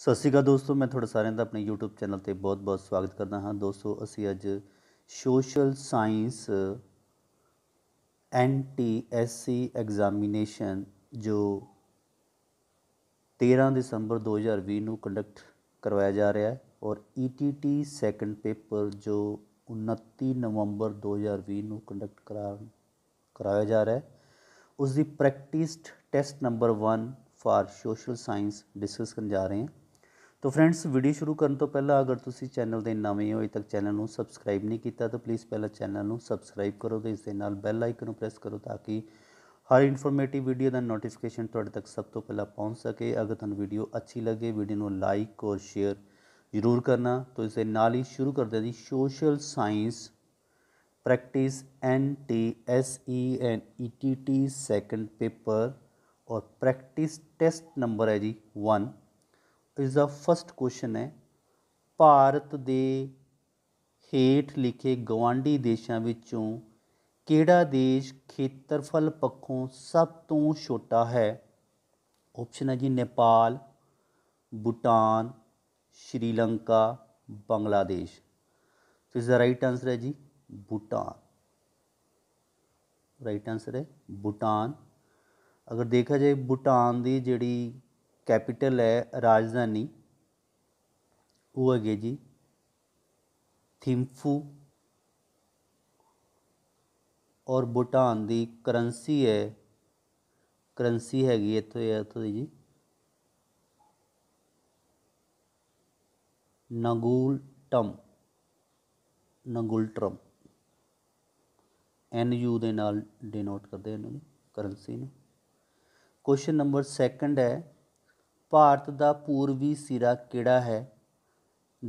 ਸਤਿ ਸ਼੍ਰੀ ਅਕਾਲ ਦੋਸਤੋ ਮੈਂ ਤੁਹਾਡਾ ਸਾਰਿਆਂ ਦਾ ਆਪਣੇ YouTube ਚੈਨਲ ਤੇ ਬਹੁਤ-ਬਹੁਤ ਸਵਾਗਤ ਕਰਦਾ ਹਾਂ ਦੋਸਤੋ ਅਸੀਂ ਅੱਜ ਸੋਸ਼ਲ ਸਾਇੰਸ NTSC ਐਗਜ਼ਾਮੀਨੇਸ਼ਨ ਜੋ 13 ਦਸੰਬਰ 2020 ਨੂੰ ਕੰਡਕਟ ਕਰਵਾਇਆ ਜਾ ਰਿਹਾ ਹੈ ਔਰ ETT ਸੈਕੰਡ ਪੇਪਰ ਜੋ 29 ਨਵੰਬਰ 2020 ਨੂੰ ਕੰਡਕਟ ਕਰਾ ਕਰਾਇਆ ਜਾ ਰਿਹਾ ਹੈ ਉਸ ਦੀ practised test number 1 for social science discuss ਕਰਨ ਜਾ ਰਹੇ ਹਾਂ ਤੋ ਫਰੈਂਡਸ ਵੀਡੀਓ ਸ਼ੁਰੂ ਕਰਨ ਤੋਂ ਪਹਿਲਾਂ ਅਗਰ ਤੁਸੀਂ ਚੈਨਲ ਦੇ ਨਵੇਂ ਹੋ ਅਜੇ ਤੱਕ ਚੈਨਲ ਨੂੰ ਸਬਸਕ੍ਰਾਈਬ ਨਹੀਂ ਕੀਤਾ ਤਾਂ ਪਲੀਜ਼ ਪਹਿਲਾਂ ਚੈਨਲ ਨੂੰ ਸਬਸਕ੍ਰਾਈਬ ਕਰੋ ਤੇ ਇਸ ਦੇ ਨਾਲ ਬੈਲ ਆਈਕਨ ਨੂੰ ਪ੍ਰੈਸ ਕਰੋ ਤਾਂ ਕਿ ਹਰ ਇਨਫੋਰਮੇਟਿਵ ਵੀਡੀਓ ਦਾ ਨੋਟੀਫਿਕੇਸ਼ਨ ਤੁਹਾਡੇ ਤੱਕ ਸਭ ਤੋਂ ਪਹਿਲਾਂ ਪਹੁੰਚ ਸਕੇ ਅਗਰ ਤੁਹਾਨੂੰ ਵੀਡੀਓ ਅੱਛੀ ਲੱਗੇ ਵੀਡੀਓ ਨੂੰ ਲਾਈਕ ਔਰ ਸ਼ੇਅਰ ਜ਼ਰੂਰ ਕਰਨਾ ਤੋ ਇਸ ਦੇ ਨਾਲ ਹੀ ਸ਼ੁਰੂ ਕਰਦੇ ਜੀ social science practice N T S E N E T T second paper ਔਰ ਪ੍ਰੈਕਟਿਸ ਟੈਸਟ ਨੰਬਰ ਹੈ ਜੀ 1 ਇਸ ਦਾ ਫਸਟ ਕੁਐਸਚਨ ਹੈ ਭਾਰਤ ਦੇ ਹੇਠ ਲਿਖੇ ਗਵਾਂਡੀ ਦੇਸ਼ਾਂ ਵਿੱਚੋਂ ਕਿਹੜਾ ਦੇਸ਼ ਖੇਤਰਫਲ ਪੱਖੋਂ ਸਭ ਤੋਂ ਛੋਟਾ ਹੈ ਆਪਸ਼ਨ ਹੈ ਜੀ ਨੇਪਾਲ ਭੂਟਾਨ ਸ਼੍ਰੀਲੰਕਾ ਬੰਗਲਾਦੇਸ਼ ਸੋ ਇਸ ਦਾ ਰਾਈਟ ਆਨਸਰ ਹੈ ਜੀ ਭੂਟਾਨ ਰਾਈਟ ਆਨਸਰ ਹੈ ਭੂਟਾਨ ਅਗਰ ਦੇਖਿਆ ਜਾਏ ਭੂਟਾਨ ਦੀ ਜਿਹੜੀ ਕੈਪੀਟਲ ਹੈ ਰਾਜਧਾਨੀ ਉਹ ਹੈਗੇ ਜੀ ਥਿੰਫੂ ਔਰ ਬੁਟਾਨ ਦੀ ਕਰੰਸੀ ਹੈ ਕਰੰਸੀ ਹੈਗੀ ਇੱਥੇ ਹੈ ਇੱਥੋਂ ਜੀ ਨਗੂਲ ਟਮ ਨਗੂਲ ਟਰਮ ਐਨ ਯੂ ਦੇ ਨਾਲ ਡਿਨੋਟ ਕਰਦੇ ਇਹਨਾਂ ਨੂੰ ਕਰੰਸੀ ਨੂੰ ਕੁਐਸਚਨ ਨੰਬਰ 2 ਹੈ भारत का पूर्वी सिरा कि है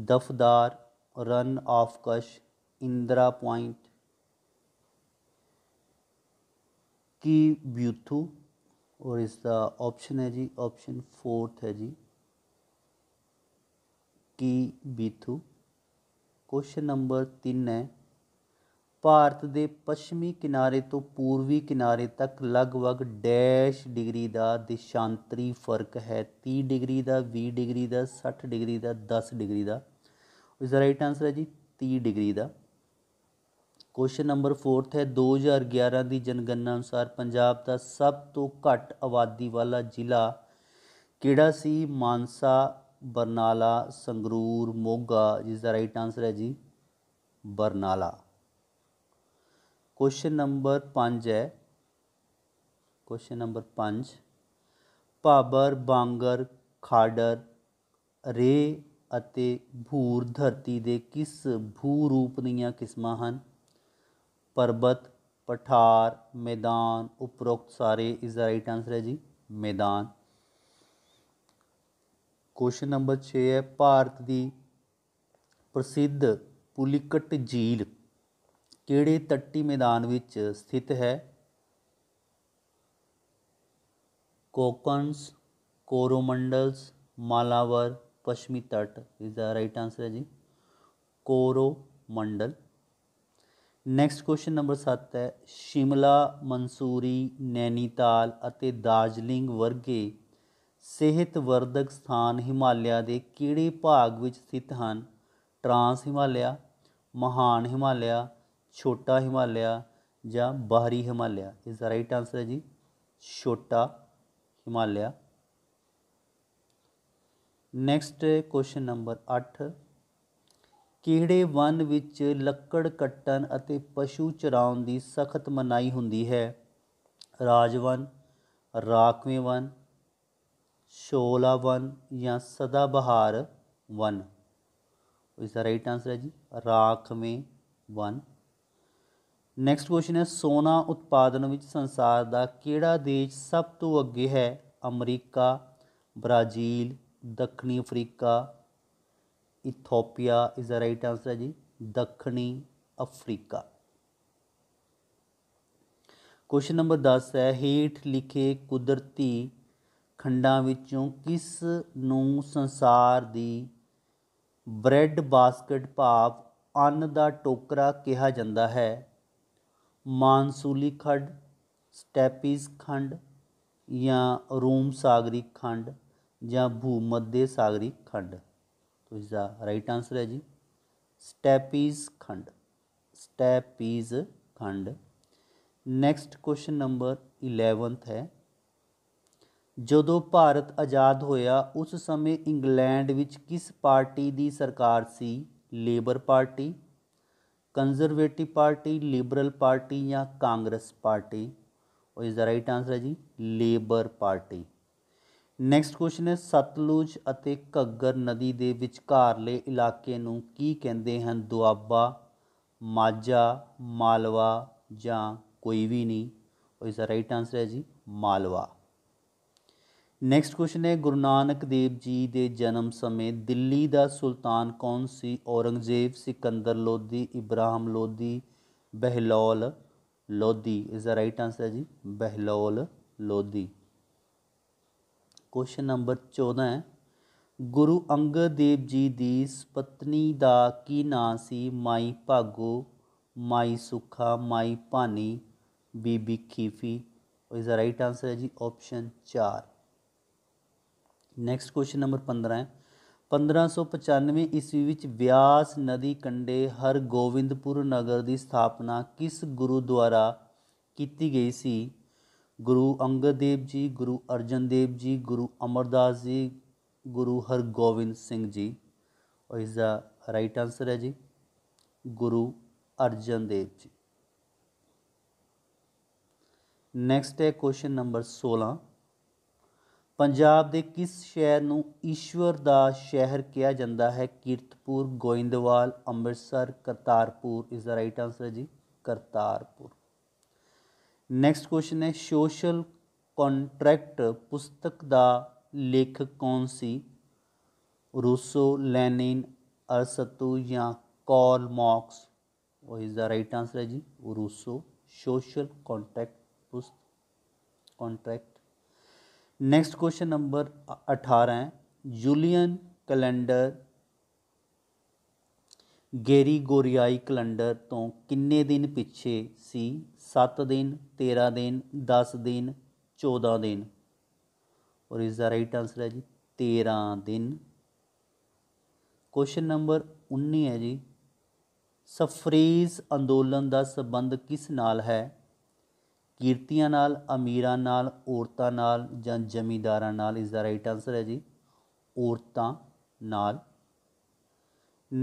दफदार रन ऑफ कश इंदिरा पॉइंट की ब्यूथू और इसका ऑप्शन है जी ऑप्शन फोर्थ है जी की बीथू क्वेश्चन नंबर तीन है ਭਾਰਤ ਦੇ ਪੱਛਮੀ ਕਿਨਾਰੇ ਤੋਂ ਪੂਰਬੀ ਕਿਨਾਰੇ ਤੱਕ ਲਗਭਗ ਡੈਸ਼ ਡਿਗਰੀ ਦਾ ਦਿਸ਼ਾਂਤਰੀ ਫਰਕ ਹੈ 30 ਡਿਗਰੀ ਦਾ 20 ਡਿਗਰੀ ਦਾ 60 ਡਿਗਰੀ ਦਾ 10 ਡਿਗਰੀ ਦਾ ਇਸ ਦਾ ਰਾਈਟ ਆਨਸਰ ਹੈ ਜੀ 30 ਡਿਗਰੀ ਦਾ ਕੁਐਸਚਨ ਨੰਬਰ 4th ਹੈ 2011 ਦੀ ਜਨਗਣਨਾ ਅਨੁਸਾਰ ਪੰਜਾਬ ਦਾ ਸਭ ਤੋਂ ਘੱਟ ਆਬਾਦੀ ਵਾਲਾ ਜ਼ਿਲ੍ਹਾ ਕਿਹੜਾ ਸੀ ਮਾਨਸਾ ਬਰਨਾਲਾ ਸੰਗਰੂਰ ਮੋਗਾ ਜਿਸ ਦਾ ਰਾਈਟ ਆਨਸਰ ਹੈ ਜੀ ਬਰਨਾਲਾ ਕੁਐਸਚਨ ਨੰਬਰ 5 ਹੈ ਕੁਐਸਚਨ ਨੰਬਰ 5 ਭਾਬਰ ਬਾਂਗਰ ਖਾਡਰ ਰੇ ਅਤੇ ਭੂਰ ਧਰਤੀ ਦੇ ਕਿਸ ਭੂ ਰੂਪ ਦੀਆਂ ਕਿਸਮਾਂ ਹਨ ਪਰਬਤ ਪਠਾਰ ਮੈਦਾਨ ਉਪਰੋਕਤ ਸਾਰੇ ਇਸ ਦਾ ਰਾਈਟ ਆਨਸਰ ਹੈ ਜੀ ਮੈਦਾਨ ਕੁਐਸਚਨ ਨੰਬਰ 6 ਹੈ ਭਾਰਤ ਦੀ ਪ੍ਰਸਿੱਧ ਪੁਲਿਕਟ ਝੀਲ ਕਿਹੜੇ ਤੱਟੀ ਮੈਦਾਨ ਵਿੱਚ ਸਥਿਤ ਹੈ ਕੋਕਨਸ ਕੋਰੋਮੰਡਲਸ ਮਾਲਾਵਰ ਪਸ਼ਮੀ ਤੱਟ ਇਸ ਦਾ ਰਾਈਟ ਆਨਸਰ ਹੈ ਜੀ ਕੋਰੋਮੰਡਲ ਨੈਕਸਟ ਕੁਐਸਚਨ ਨੰਬਰ 7 ਹੈ ਸ਼ਿਮਲਾ ਮਨਸੂਰੀ ਨੈਨੀਤਾਲ ਅਤੇ ਦਾਰਜਲਿੰਗ ਵਰਗੇ ਸਿਹਤ ਵਰਧਕ ਸਥਾਨ ਹਿਮਾਲਿਆ ਦੇ ਕਿਹੜੇ ਭਾਗ ਵਿੱਚ ਸਥਿਤ ਹਨ ਟ੍ਰਾਂਸ ਹਿਮਾਲਿਆ ਮਹਾਨ ਹਿਮਾਲਿਆ ਛੋਟਾ ਹਿਮਾਲਿਆ ਜਾਂ ਬਾਹਰੀ ਹਿਮਾਲਿਆ ਇਸ ਦਾ ਰਾਈਟ ਆਨਸਰ ਹੈ ਜੀ ਛੋਟਾ ਹਿਮਾਲਿਆ ਨੈਕਸਟ ਕੁਐਸਚਨ ਨੰਬਰ 8 ਕਿਹੜੇ ਵਨ ਵਿੱਚ ਲੱਕੜ ਕੱਟਣ ਅਤੇ ਪਸ਼ੂ ਚਰਾਉਣ ਦੀ ਸਖਤ ਮਨਾਹੀ ਹੁੰਦੀ ਹੈ ਰਾਜਵਨ ਰਾਕਵੇਂ ਵਨ ਸ਼ੋਲਾ ਵਨ ਜਾਂ ਸਦਾਬਹਾਰ ਵਨ ਇਸ ਦਾ ਰਾਈਟ ਆਨਸਰ ਹੈ ਜੀ ਰਾਖਵੇਂ ਵਨ ਨੈਕਸਟ ਕੁਐਸਚਨ ਹੈ ਸੋਨਾ ਉਤਪਾਦਨ ਵਿੱਚ ਸੰਸਾਰ ਦਾ ਕਿਹੜਾ ਦੇਸ਼ ਸਭ ਤੋਂ ਅੱਗੇ ਹੈ ਅਮਰੀਕਾ ਬ੍ਰਾਜ਼ੀਲ ਦੱਖਣੀ ਅਫਰੀਕਾ ਇਥੋਪੀਆ ਇਜ਼ ਦਾ ਰਾਈਟ ਆਨਸਰ ਜੀ ਦੱਖਣੀ ਅਫਰੀਕਾ ਕੁਐਸਚਨ ਨੰਬਰ 10 ਹੈ ਹੇਠ ਲਿਖੇ ਕੁਦਰਤੀ ਖੰਡਾਂ ਵਿੱਚੋਂ ਕਿਸ ਨੂੰ ਸੰਸਾਰ ਦੀ ਬ੍ਰੈਡ ਬਾਸਕਟ ਭਾਵ ਅੰਨ ਦਾ ਟੋਕਰਾ ਕਿਹਾ ਜਾਂਦਾ ਹੈ ਮਾਨਸੂਲੀ ਖੰਡ ਸਟੈਪੀਜ਼ ਖੰਡ ਜਾਂ ਰੂਮ ਸਾਗਰੀ ਖੰਡ ਜਾਂ ਭੂਮੱਧੇ ਸਾਗਰੀ ਖੰਡ ਤੋ ਇਸ ਦਾ ਰਾਈਟ ਆਨਸਰ ਹੈ ਜੀ ਸਟੈਪੀਜ਼ ਖੰਡ ਸਟੈਪੀਜ਼ ਖੰਡ ਨੈਕਸਟ ਕੁਐਸਚਨ ਨੰਬਰ 11th ਹੈ ਜਦੋਂ ਭਾਰਤ ਆਜ਼ਾਦ ਹੋਇਆ ਉਸ ਸਮੇਂ ਇੰਗਲੈਂਡ ਵਿੱਚ ਕਿਸ ਪਾਰਟੀ ਦੀ ਸਰਕਾਰ ਸੀ Labour party Conservative party Liberal party ਜਾਂ ਕਾਂਗਰਸ ਪਾਰਟੀ ਉਹ ਇਸ ਦਾ ਰਾਈਟ ਆਨਸਰ ਹੈ ਜੀ ਲੇਬਰ ਪਾਰਟੀ ਨੈਕਸਟ ਕੁਐਸਚਨ ਹੈ ਸਤਲੁਜ ਅਤੇ ਘੱਗਰ ਨਦੀ ਦੇ ਵਿਚਕਾਰਲੇ ਇਲਾਕੇ ਨੂੰ ਕੀ ਕਹਿੰਦੇ ਹਨ ਦੁਆਬਾ ਮਾਝਾ ਮਾਲਵਾ ਜਾਂ ਕੋਈ ਵੀ ਨਹੀਂ ਉਹ ਇਸ ਦਾ ਰਾਈਟ ਆਨਸਰ ਹੈ ਜੀ ਮਾਲਵਾ नैक्सट क्वेश्चन है गुरु नानक देव जी के दे जन्म समय दिल्ली का सुल्तान कौन सी Aurangzeb Sikandar Lodhi Ibrahim Lodhi Bahlol Lodhi is right answer है जी बहलौल लोधी क्वेश्चन नंबर चौदह है गुरु अंगद देव जी की पत्नी का की नाँ सी माई Bhago Mai Sukha Mai Bhani Bibi Khivi is right answer है जी ऑप्शन चार ਨੈਕਸਟ ਕੁਐਸਚਨ ਨੰਬਰ 15 ਹੈ 1595 ਈਸਵੀ ਵਿੱਚ ਵਿਆਸ ਨਦੀ ਕੰਢੇ ਹਰਗੋਬਿੰਦਪੁਰ ਨਗਰ ਦੀ ਸਥਾਪਨਾ ਕਿਸ ਗੁਰੂ ਦੁਆਰਾ ਕੀਤੀ ਗਈ ਸੀ ਗੁਰੂ ਅੰਗਦ ਦੇਵ ਜੀ ਗੁਰੂ ਅਰਜਨ ਦੇਵ ਜੀ ਗੁਰੂ ਅਮਰਦਾਸ ਜੀ ਗੁਰੂ ਹਰਗੋਬਿੰਦ ਸਿੰਘ ਜੀ ਔਰ ਇਸ ਦਾ ਰਾਈਟ ਆਨਸਰ ਹੈ ਜੀ ਗੁਰੂ ਅਰਜਨ ਦੇਵ ਜੀ ਨੈਕਸਟ ਹੈ ਕੁਐਸਚਨ ਨੰਬਰ 16 ਪੰਜਾਬ ਦੇ ਕਿਸ ਸ਼ਹਿਰ ਨੂੰ ਈਸ਼ਵਰ ਦਾ ਸ਼ਹਿਰ ਕਿਹਾ ਜਾਂਦਾ ਹੈ ਕੀਰਤਪੁਰ ਗੋਇੰਦਵਾਲ ਅੰਮ੍ਰਿਤਸਰ ਕਰਤਾਰਪੁਰ ਇਸ ਦਾ ਰਾਈਟ ਆਨਸਰ ਹੈ ਜੀ ਕਰਤਾਰਪੁਰ ਨੈਕਸਟ ਕੁਐਸਚਨ ਹੈ ਸੋਸ਼ਲ ਕੰਟਰੈਕਟ ਪੁਸਤਕ ਦਾ ਲੇਖਕ ਕੌਣ ਸੀ ਰੂਸੋ ਲੈਨਿਨ ਅਰਸਤੂ ਜਾਂ ਕਾਲ ਮਾਰਕਸ ਉਹ ਇਸ ਦਾ ਰਾਈਟ ਆਨਸਰ ਹੈ ਜੀ ਰੂਸੋ ਸੋਸ਼ਲ ਕੰਟਰੈਕਟ ਪੁਸਤ contract next question number 18 Julian calendar ਗੈਰੀਗੋਰੀਆਈ ਕੈਲੰਡਰ ਤੋਂ ਕਿੰਨੇ ਦਿਨ ਪਿੱਛੇ ਸੀ 7 ਦਿਨ 13 ਦਿਨ 10 ਦਿਨ 14 ਦਿਨ ਔਰ ਇਸ ਦਾ ਰਾਈਟ ਆਨਸਰ ਹੈ ਜੀ 13 ਦਿਨ ਕੁਐਸਚਨ ਨੰਬਰ 19 ਹੈ ਜੀ ਸਫਰੀਜ਼ ਅੰਦੋਲਨ ਦਾ ਸਬੰਧ ਕਿਸ ਨਾਲ ਹੈ ਕੀਰਤੀਆਂ ਨਾਲ ਅਮੀਰਾਂ ਨਾਲ ਔਰਤਾਂ ਨਾਲ ਜਾਂ ਜ਼ਮੀਂਦਾਰਾਂ ਨਾਲ ਇਸ ਦਾ ਰਾਈਟ ਆਨਸਰ ਹੈ ਜੀ ਔਰਤਾਂ ਨਾਲ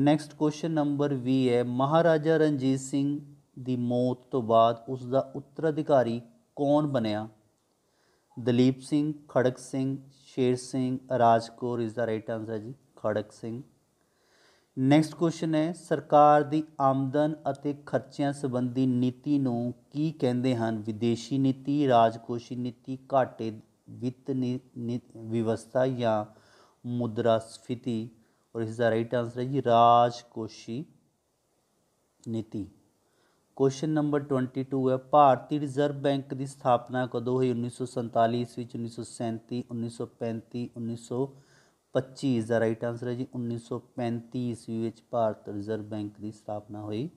ਨੈਕਸਟ ਕੁਐਸਚਨ ਨੰਬਰ 20 ਹੈ ਮਹਾਰਾਜਾ ਰਣਜੀਤ ਸਿੰਘ ਦੀ ਮੌਤ ਤੋਂ ਬਾਅਦ ਉਸ ਦਾ ਉੱਤਰਾਧਿਕਾਰੀ ਕੌਣ ਬਣਿਆ ਦਲੀਪ ਸਿੰਘ ਖੜਕ ਸਿੰਘ ਸ਼ੇਰ ਸਿੰਘ ਰਾਜਕੌਰ ਇਸ ਦਾ ਰਾਈਟ ਆਨਸਰ ਹੈ ਜੀ ਖੜਕ ਸਿੰਘ ਨੈਕਸਟ ਕੁਐਸਚਨ ਹੈ ਸਰਕਾਰ ਦੀ ਆਮਦਨ ਅਤੇ ਖਰਚਿਆਂ ਸੰਬੰਧੀ ਨੀਤੀ ਨੂੰ ਕੀ ਕਹਿੰਦੇ ਹਨ ਵਿਦੇਸ਼ੀ ਨੀਤੀ ਰਾਜਕੋਸ਼ੀ ਨੀਤੀ ਘਾਟੇ ਵਿੱਤ ਵਿਵਸਥਾ ਜਾਂ ਸਫਿਤੀ ਔਰ ਇਸ ਦਾ ਰਾਈਟ ਆਨਸਰ ਹੈ ਜੀ ਰਾਜਕੋਸ਼ੀ ਨੀਤੀ ਕੁਐਸਚਨ ਨੰਬਰ 22 ਹੈ ਭਾਰਤੀ ਰਿਜ਼ਰਵ ਬੈਂਕ ਦੀ ਸਥਾਪਨਾ ਕਦੋਂ ਹੋਈ 1947 ਵਿੱਚ 1937 1935 1900 25 ਇਸ ਦਾ ਰਾਈਟ ਆਨਸਰ ਹੈ ਜੀ 1935 ਈਸਵੀ ਵਿੱਚ ਭਾਰਤ ਰਿਜ਼ਰਵ ਬੈਂਕ ਦੀ ਸਥਾਪਨਾ ਹੋਈ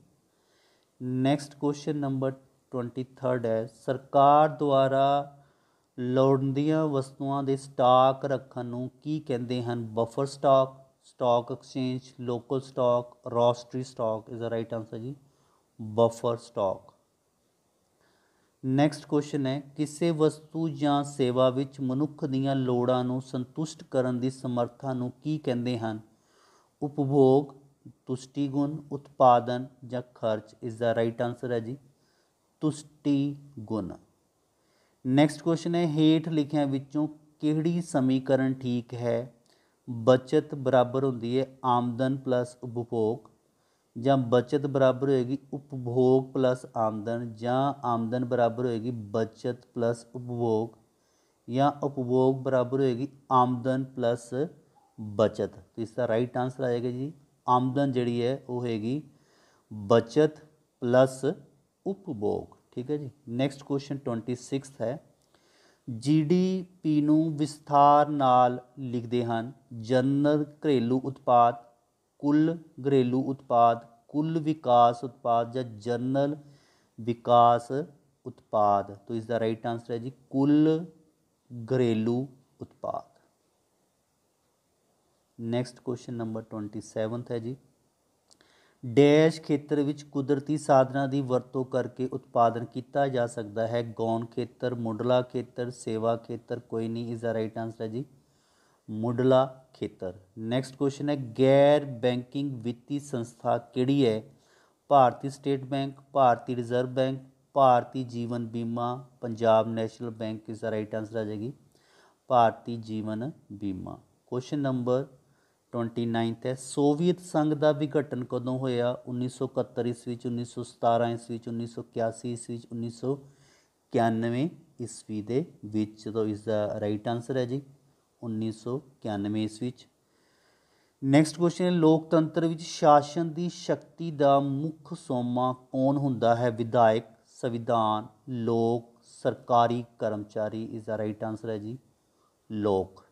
ਨੈਕਸਟ ਕੁਐਸਚਨ ਨੰਬਰ 23 ਹੈ ਸਰਕਾਰ ਦੁਆਰਾ ਲੋੜੀਂਦੀਆਂ ਵਸਤੂਆਂ ਦੇ ਸਟਾਕ ਰੱਖਣ ਨੂੰ ਕੀ ਕਹਿੰਦੇ ਹਨ buffer stock stock exchange local stock ਰੋਸਟਰੀ ਸਟਾਕ ਇਸ ਦਾ ਰਾਈਟ ਆਨਸਰ ਜੀ ਬਫਰ ਸਟਾਕ ਨੈਕਸਟ ਕੁਐਸਚਨ ਹੈ ਕਿਸੇ ਵਸਤੂ ਜਾਂ ਸੇਵਾ ਵਿੱਚ ਮਨੁੱਖ ਦੀਆਂ ਲੋੜਾਂ ਨੂੰ ਸੰਤੁਸ਼ਟ ਕਰਨ ਦੀ ਸਮਰੱਥਾ ਨੂੰ ਕੀ ਕਹਿੰਦੇ ਹਨ ਉਪਭੋਗ ਤੁਸ਼ਟੀਗੁਣ ਉਤਪਾਦਨ ਜਾਂ ਖਰਚ ਇਸ ਦਾ ਰਾਈਟ ਆਨਸਰ ਹੈ ਜੀ ਤੁਸ਼ਟੀਗੁਣ ਨੈਕਸਟ ਕੁਐਸਚਨ ਹੈ ਹੇਠ ਲਿਖਿਆਂ ਵਿੱਚੋਂ ਕਿਹੜੀ ਸਮੀਕਰਨ ਠੀਕ ਹੈ ਬਚਤ ਬਰਾਬਰ ਹੁੰਦੀ ਹੈ ਆਮਦਨ ਪਲੱਸ ਉਪਭੋਗ या बचत बराबर होएगी उपभोग प्लस आमदन ज आमदन बराबर होएगी बचत प्लस उपभोग या उपभोग बराबर होएगी आमदन प्लस बचत तो इसका राइट आंसर आ जाएगा जी आमदन जड़ी है वो होएगी बचत प्लस उपभोग ठीक है जी नेक्स्ट क्वेश्चन ट्वेंटी सिक्स है जी डी विस्तार नाल लिखते हैं जनरल घरेलू उत्पाद ਕੁੱਲ ਘਰੇਲੂ ਉਤਪਾਦ ਕੁੱਲ ਵਿਕਾਸ ਉਤਪਾਦ ਜਾਂ ਜਨਰਲ ਵਿਕਾਸ ਉਤਪਾਦ ਤੋਂ ਇਸ ਦਾ ਰਾਈਟ ਆਨਸਰ ਹੈ ਜੀ ਕੁੱਲ ਘਰੇਲੂ ਉਤਪਾਦ ਨੈਕਸਟ ਕੁਐਸਚਨ ਨੰਬਰ 27 ਹੈ ਜੀ ਡੈਸ਼ ਖੇਤਰ ਵਿੱਚ ਕੁਦਰਤੀ ਸਾਧਨਾਂ ਦੀ ਵਰਤੋਂ ਕਰਕੇ ਉਤਪਾਦਨ ਕੀਤਾ ਜਾ ਸਕਦਾ ਹੈ ਗੌਣ ਖੇਤਰ ਮੁੰਡਲਾ ਖੇਤਰ ਸੇਵਾ ਖੇਤਰ ਕੋਈ ਨਹੀਂ ਇਸ ਦਾ ਰਾਈਟ ਆਨਸਰ ਹੈ ਜੀ ਮੁੱਢਲਾ ਖੇਤਰ ਨੈਕਸਟ ਕੁਐਸਚਨ ਹੈ ਗੈਰ ਬੈਂਕਿੰਗ ਵਿੱਤੀ ਸੰਸਥਾ ਕਿਹੜੀ ਹੈ ਭਾਰਤੀ ਸਟੇਟ ਬੈਂਕ ਭਾਰਤੀ ਰਿਜ਼ਰਵ ਬੈਂਕ ਭਾਰਤੀ ਜੀਵਨ ਬੀਮਾ ਪੰਜਾਬ ਨੈਸ਼ਨਲ ਬੈਂਕ ਇਸ ਦਾ ਰਾਈਟ ਆਨਸਰ ਆ ਜਾਏਗੀ ਭਾਰਤੀ ਜੀਵਨ ਬੀਮਾ ਕੁਐਸਚਨ ਨੰਬਰ 29th ਹੈ ਸੋਵੀਅਤ ਸੰਘ ਦਾ ਵਿਘਟਨ ਕਦੋਂ ਹੋਇਆ 1971 ਇਸ ਵਿੱਚ 1917 ਇਸ ਵਿੱਚ 1981 ਇਸ ਵਿੱਚ 1991 ਵੀ ਦੇ ਵਿੱਚ ਤੋਂ ਇਸ ਦਾ ਰਾਈਟ ਆਨਸਰ ਹੈ ਜੀ 1991 ਇਸ ਵਿੱਚ ਨੈਕਸਟ ਕੁਐਸਚਨ ਹੈ ਲੋਕਤੰਤਰ ਵਿੱਚ ਸ਼ਾਸਨ ਦੀ ਸ਼ਕਤੀ ਦਾ ਮੁੱਖ ਸੋਮਾ ਕੌਣ ਹੁੰਦਾ ਹੈ ਵਿਧਾਇਕ ਸੰਵਿਧਾਨ ਲੋਕ ਸਰਕਾਰੀ ਕਰਮਚਾਰੀ ਇਸ ਦਾ ਰਾਈਟ ਆਨਸਰ ਹੈ ਜੀ ਲੋਕ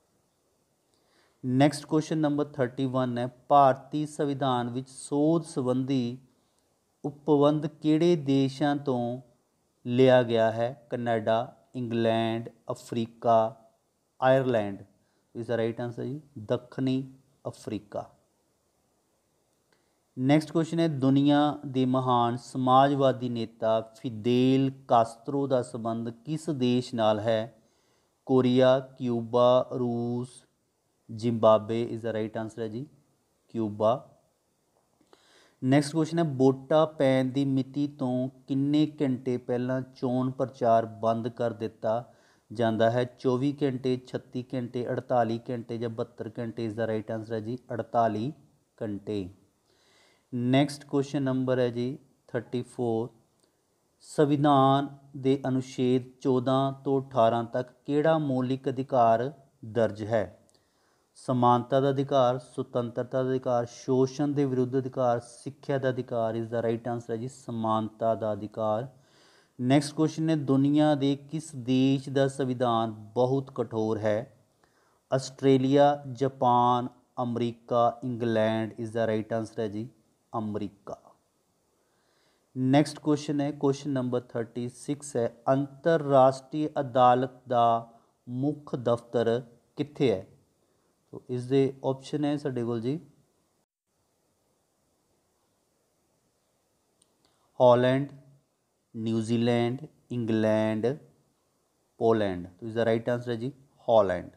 ਨੈਕਸਟ ਕੁਐਸਚਨ ਨੰਬਰ 31 ਹੈ ਭਾਰਤੀ ਸੰਵਿਧਾਨ ਵਿੱਚ ਸੋਧ ਸੰਬੰਧੀ ਉਪਵੰਦ ਕਿਹੜੇ ਦੇਸ਼ਾਂ ਤੋਂ ਲਿਆ ਗਿਆ ਹੈ ਕੈਨੇਡਾ ਇੰਗਲੈਂਡ ਅਫਰੀਕਾ ਆਇਰਲੈਂਡ ਇਸ ਦਾ ਰਾਈਟ ਆਨਸਰ ਜੀ ਦੱਖਣੀ ਅਫਰੀਕਾ ਨੈਕਸਟ ਕੁਐਸਚਨ ਹੈ ਦੁਨੀਆ ਦੇ ਮਹਾਨ ਸਮਾਜਵਾਦੀ ਨੇਤਾ ਫਿਦੇਲ ਕਾਸਟਰੋ ਦਾ ਸਬੰਧ ਕਿਸ ਦੇਸ਼ ਨਾਲ ਹੈ ਕੋਰੀਆ ਕਿਊਬਾ ਰੂਸ ਜ਼ਿੰਬਾਬਵੇ ਇਸ ਦਾ ਰਾਈਟ ਆਨਸਰ ਹੈ ਜੀ ਕਿਊਬਾ ਨੈਕਸਟ ਕੁਐਸਚਨ ਹੈ ਬੋਟਾ ਪੈਣ ਦੀ ਮਿਤੀ ਤੋਂ ਕਿੰਨੇ ਘੰਟੇ ਪਹਿਲਾਂ ਚੋਣ ਪ੍ਰਚਾਰ ਬੰਦ ਕਰ ਦਿੱਤਾ ਜਾਂਦਾ ਹੈ 24 ਘੰਟੇ 36 ਘੰਟੇ 48 ਘੰਟੇ ਜਾਂ 72 ਘੰਟੇ ਇਸ ਦਾ ਰਾਈਟ ਆਨਸਰ ਹੈ ਜੀ 48 ਘੰਟੇ ਨੈਕਸਟ ਕੁਐਸਚਨ ਨੰਬਰ ਹੈ ਜੀ 34 ਸੰਵਿਧਾਨ ਦੇ ਅਨੁਛੇਦ 14 ਤੋਂ 18 ਤੱਕ ਕਿਹੜਾ ਮੌਲਿਕ ਅਧਿਕਾਰ ਦਰਜ ਹੈ ਸਮਾਨਤਾ ਦਾ ਅਧਿਕਾਰ ਸੁਤੰਤਰਤਾ ਦਾ ਅਧਿਕਾਰ ਸ਼ੋਸ਼ਣ ਦੇ ਵਿਰੁੱਧ ਅਧਿਕਾਰ ਸਿੱਖਿਆ ਦਾ ਅਧਿਕਾਰ ਇਸ ਦਾ ਰਾਈਟ ਆਨਸਰ ਹੈ ਜੀ ਸਮਾਨਤਾ ਦਾ ਅਧਿਕਾਰ नैक्सट क्वेश्चन है दुनिया के दे किस देश का संविधान बहुत कठोर है Australia Japan America England is right answer है जी अमरीका नैक्सट क्वेश्चन है क्वेश्चन नंबर थर्टी सिक्स है अंतरराष्ट्रीय अदालत का मुख्य दफ्तर कितने है तो इस ऑप्शन है साढ़े को जी हॉलैंड ਨਿਊਜ਼ੀਲੈਂਡ ਇੰਗਲੈਂਡ ਪੋਲੈਂਡ तो ਦਾ राइट आंसर है जी हॉलैंड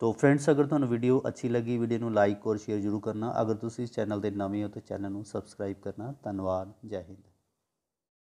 ਤੋ ਫਰੈਂਡਸ ਅਗਰ ਤੁਹਾਨੂੰ ਵੀਡੀਓ ਅੱਛੀ ਲੱਗੀ ਵੀਡੀਓ ਨੂੰ ਲਾਈਕ ਔਰ ਸ਼ੇਅਰ ਜ਼ਰੂਰ ਕਰਨਾ ਅਗਰ ਤੁਸੀਂ ਇਸ ਚੈਨਲ ਦੇ ਨਵੇਂ ਹੋ ਤਾਂ ਚੈਨਲ ਨੂੰ ਸਬਸਕ੍ਰਾਈਬ ਕਰਨਾ ਧੰਨਵਾਦ ਜੈ ਹਿੰਦ